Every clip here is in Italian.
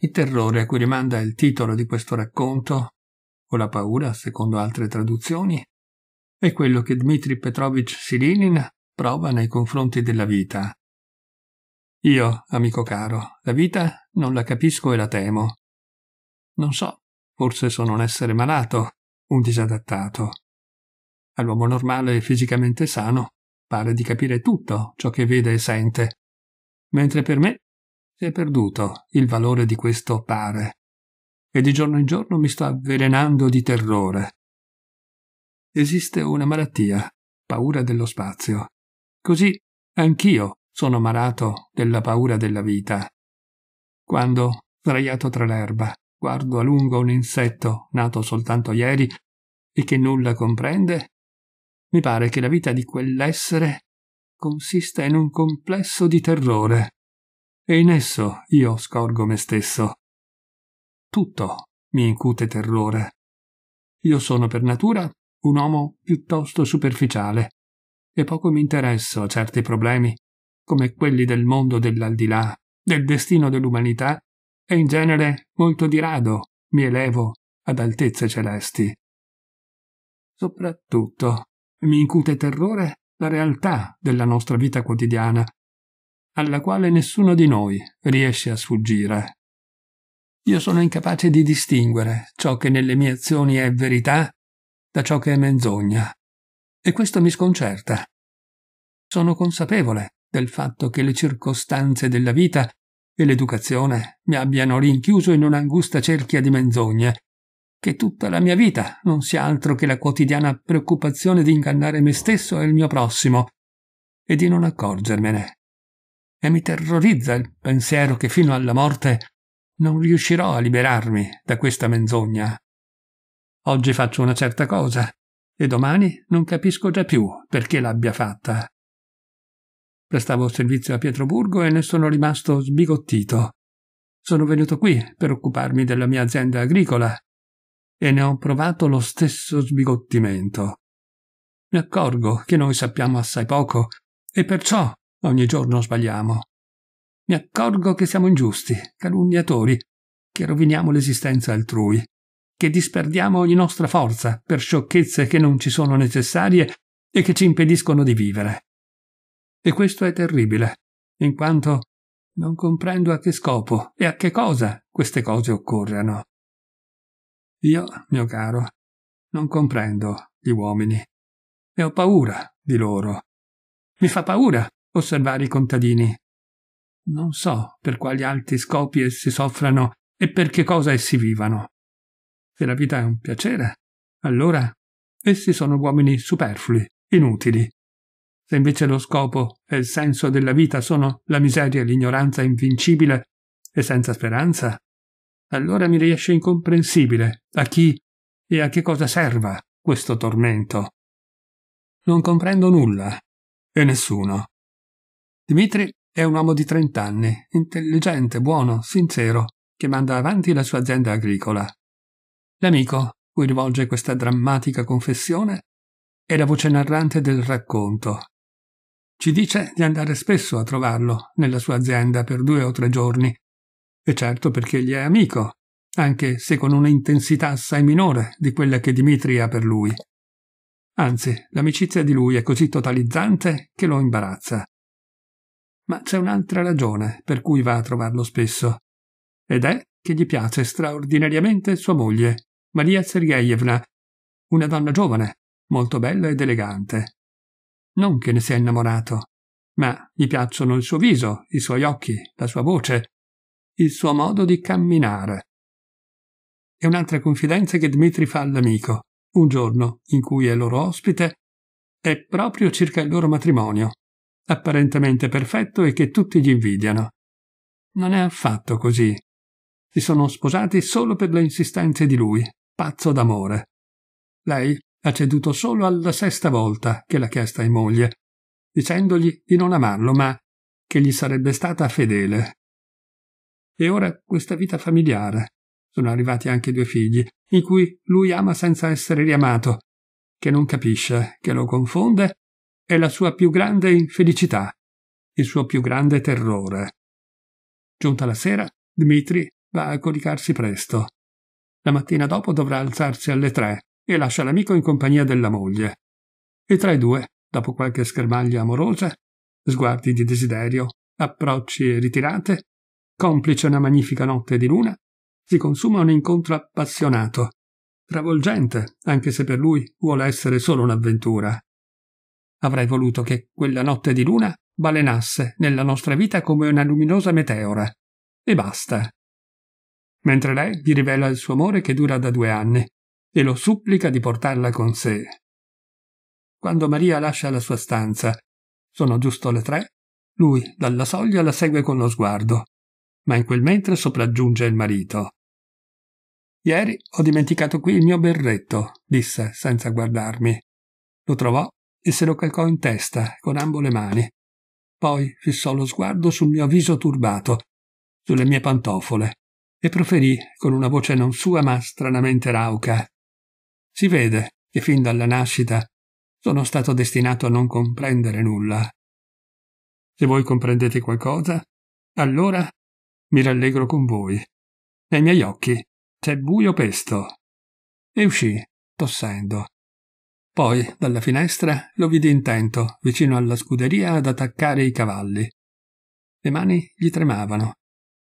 Il terrore a cui rimanda il titolo di questo racconto, o la paura, secondo altre traduzioni, è quello che Dmitri Petrovich Silinin prova nei confronti della vita. Io, amico caro, la vita non la capisco e la temo. Non so, forse sono un essere malato, un disadattato. All'uomo normale e fisicamente sano pare di capire tutto ciò che vede e sente, mentre per me si è perduto il valore di questo pare e di giorno in giorno mi sto avvelenando di terrore. Esiste una malattia, paura dello spazio. Così anch'io sono malato della paura della vita. Quando, sdraiato tra l'erba, guardo a lungo un insetto nato soltanto ieri e che nulla comprende, mi pare che la vita di quell'essere consista in un complesso di terrore e in esso io scorgo me stesso. Tutto mi incute terrore. Io sono per natura un uomo piuttosto superficiale e poco mi interesso a certi problemi, come quelli del mondo dell'aldilà, del destino dell'umanità, e in genere molto di rado mi elevo ad altezze celesti. Soprattutto mi incute terrore la realtà della nostra vita quotidiana, alla quale nessuno di noi riesce a sfuggire. Io sono incapace di distinguere ciò che nelle mie azioni è verità da ciò che è menzogna, e questo mi sconcerta. Sono consapevole del fatto che le circostanze della vita e l'educazione mi abbiano rinchiuso in un'angusta cerchia di menzogne, che tutta la mia vita non sia altro che la quotidiana preoccupazione di ingannare me stesso e il mio prossimo, e di non accorgermene e mi terrorizza il pensiero che fino alla morte non riuscirò a liberarmi da questa menzogna. Oggi faccio una certa cosa e domani non capisco già più perché l'abbia fatta. Prestavo servizio a Pietroburgo e ne sono rimasto sbigottito. Sono venuto qui per occuparmi della mia azienda agricola e ne ho provato lo stesso sbigottimento. Mi accorgo che noi sappiamo assai poco e perciò Ogni giorno sbagliamo. Mi accorgo che siamo ingiusti, calunniatori, che roviniamo l'esistenza altrui, che disperdiamo ogni nostra forza per sciocchezze che non ci sono necessarie e che ci impediscono di vivere. E questo è terribile, in quanto non comprendo a che scopo e a che cosa queste cose occorrano. Io, mio caro, non comprendo gli uomini e ho paura di loro. Mi fa paura osservare i contadini. Non so per quali alti scopi essi soffrano e per che cosa essi vivano. Se la vita è un piacere, allora essi sono uomini superflui, inutili. Se invece lo scopo e il senso della vita sono la miseria e l'ignoranza invincibile e senza speranza, allora mi riesce incomprensibile a chi e a che cosa serva questo tormento. Non comprendo nulla e nessuno. Dimitri è un uomo di 30 anni, intelligente, buono, sincero, che manda avanti la sua azienda agricola. L'amico, cui rivolge questa drammatica confessione, è la voce narrante del racconto. Ci dice di andare spesso a trovarlo nella sua azienda per due o tre giorni, e certo perché gli è amico, anche se con una intensità assai minore di quella che Dimitri ha per lui. Anzi, l'amicizia di lui è così totalizzante che lo imbarazza ma c'è un'altra ragione per cui va a trovarlo spesso. Ed è che gli piace straordinariamente sua moglie, Maria Sergeyevna, una donna giovane, molto bella ed elegante. Non che ne sia innamorato, ma gli piacciono il suo viso, i suoi occhi, la sua voce, il suo modo di camminare. È un'altra confidenza che Dmitri fa all'amico, un giorno in cui è loro ospite, è proprio circa il loro matrimonio, apparentemente perfetto e che tutti gli invidiano. Non è affatto così. Si sono sposati solo per le insistenze di lui, pazzo d'amore. Lei ha ceduto solo alla sesta volta che l'ha chiesta in moglie, dicendogli di non amarlo, ma che gli sarebbe stata fedele. E ora questa vita familiare. Sono arrivati anche due figli, in cui lui ama senza essere riamato, che non capisce, che lo confonde è la sua più grande infelicità, il suo più grande terrore. Giunta la sera, Dmitri va a coricarsi presto. La mattina dopo dovrà alzarsi alle tre e lascia l'amico in compagnia della moglie. E tra i due, dopo qualche schermaglia amorosa, sguardi di desiderio, approcci e ritirate, complice una magnifica notte di luna, si consuma un incontro appassionato, travolgente, anche se per lui vuole essere solo un'avventura. Avrei voluto che quella notte di luna balenasse nella nostra vita come una luminosa meteora. E basta. Mentre lei gli rivela il suo amore che dura da due anni e lo supplica di portarla con sé. Quando Maria lascia la sua stanza, sono giusto le tre, lui dalla soglia la segue con lo sguardo, ma in quel mentre sopraggiunge il marito. Ieri ho dimenticato qui il mio berretto, disse senza guardarmi. Lo trovò e se lo calcò in testa con ambo le mani. Poi fissò lo sguardo sul mio viso turbato, sulle mie pantofole, e proferì con una voce non sua ma stranamente rauca. Si vede che fin dalla nascita sono stato destinato a non comprendere nulla. Se voi comprendete qualcosa, allora mi rallegro con voi. Nei miei occhi c'è buio pesto. E uscì, tossendo, poi, dalla finestra, lo vide intento, vicino alla scuderia, ad attaccare i cavalli. Le mani gli tremavano.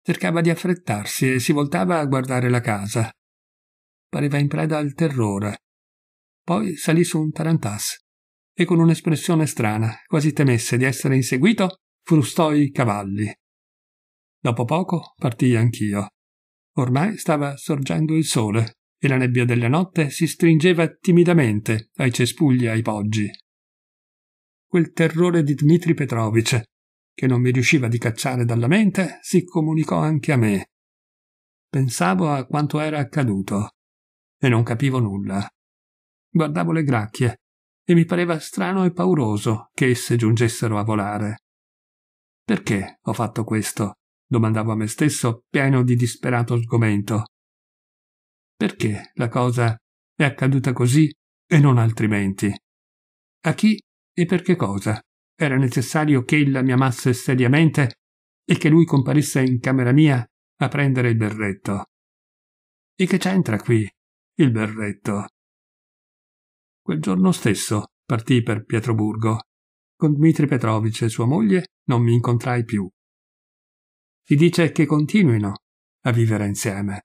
Cercava di affrettarsi e si voltava a guardare la casa. Pareva in preda al terrore. Poi salì su un tarantas e con un'espressione strana, quasi temesse di essere inseguito, frustò i cavalli. Dopo poco partii anch'io. Ormai stava sorgendo il sole e la nebbia della notte si stringeva timidamente ai cespugli e ai poggi. Quel terrore di Dmitri Petrovich, che non mi riusciva di cacciare dalla mente, si comunicò anche a me. Pensavo a quanto era accaduto e non capivo nulla. Guardavo le gracchie e mi pareva strano e pauroso che esse giungessero a volare. Perché ho fatto questo? domandavo a me stesso, pieno di disperato sgomento. Perché la cosa è accaduta così e non altrimenti? A chi e per che cosa? Era necessario che ella mi amasse seriamente e che lui comparisse in camera mia a prendere il berretto. E che c'entra qui il berretto? Quel giorno stesso partì per Pietroburgo. Con Dmitri Petrovich e sua moglie non mi incontrai più. Si dice che continuino a vivere insieme.